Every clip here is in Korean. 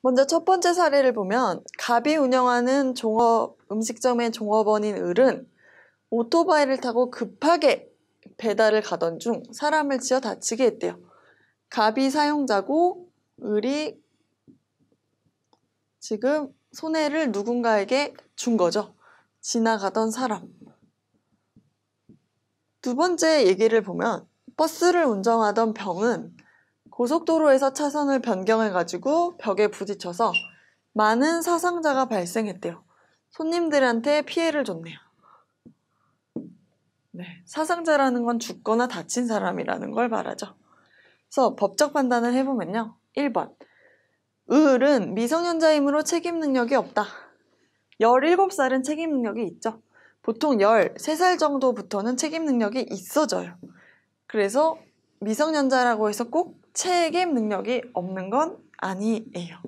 먼저 첫 번째 사례를 보면 갑이 운영하는 종업 음식점의 종업원인 을은 오토바이를 타고 급하게 배달을 가던 중 사람을 치어 다치게 했대요. 갑이 사용자고 을이 지금 손해를 누군가에게 준 거죠. 지나가던 사람. 두 번째 얘기를 보면 버스를 운전하던 병은 고속도로에서 차선을 변경해가지고 벽에 부딪혀서 많은 사상자가 발생했대요. 손님들한테 피해를 줬네요. 네, 사상자라는 건 죽거나 다친 사람이라는 걸 말하죠. 그래서 법적 판단을 해보면요. 1번. 을은 미성년자이므로 책임 능력이 없다. 17살은 책임 능력이 있죠. 보통 13살 정도부터는 책임 능력이 있어져요. 그래서 미성년자라고 해서 꼭 책임 능력이 없는 건 아니에요.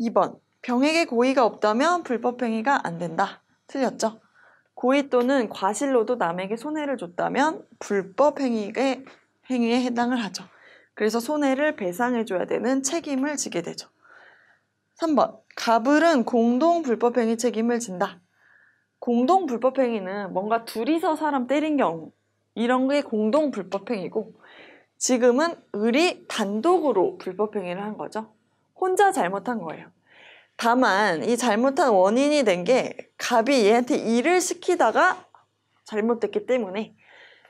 2번 병에게 고의가 없다면 불법행위가 안 된다. 틀렸죠? 고의 또는 과실로도 남에게 손해를 줬다면 불법행위에 행위에 해당을 하죠. 그래서 손해를 배상해줘야 되는 책임을 지게 되죠. 3번 가불은 공동 불법행위 책임을 진다. 공동 불법행위는 뭔가 둘이서 사람 때린 경우 이런 게 공동 불법행위고 지금은 을이 단독으로 불법행위를 한 거죠. 혼자 잘못한 거예요. 다만 이 잘못한 원인이 된 게 갑이 얘한테 일을 시키다가 잘못됐기 때문에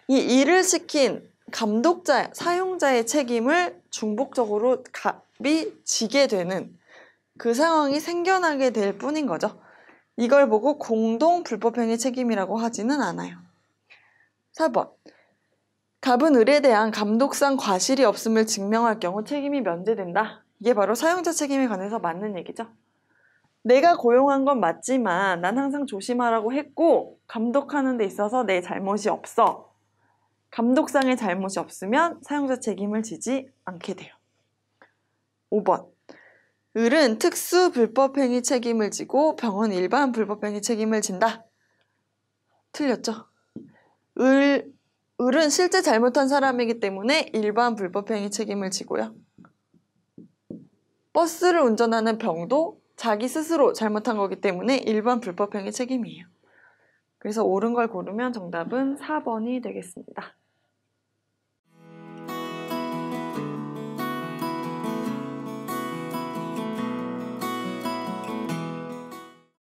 이 일을 시킨 감독자, 사용자의 책임을 중복적으로 갑이 지게 되는 그 상황이 생겨나게 될 뿐인 거죠. 이걸 보고 공동 불법행위 책임이라고 하지는 않아요. 4번. 갑은 을에 대한 감독상 과실이 없음을 증명할 경우 책임이 면제된다. 이게 바로 사용자 책임에 관해서 맞는 얘기죠. 내가 고용한 건 맞지만 난 항상 조심하라고 했고 감독하는 데 있어서 내 잘못이 없어. 감독상의 잘못이 없으면 사용자 책임을 지지 않게 돼요. 5번. 을은 특수 불법행위 책임을 지고 병원 일반 불법행위 책임을 진다. 틀렸죠? 을, 을은 실제 잘못한 사람이기 때문에 일반 불법행위 책임을 지고요. 버스를 운전하는 병도 자기 스스로 잘못한 거기 때문에 일반 불법행위 책임이에요. 그래서 옳은 걸 고르면 정답은 4번이 되겠습니다.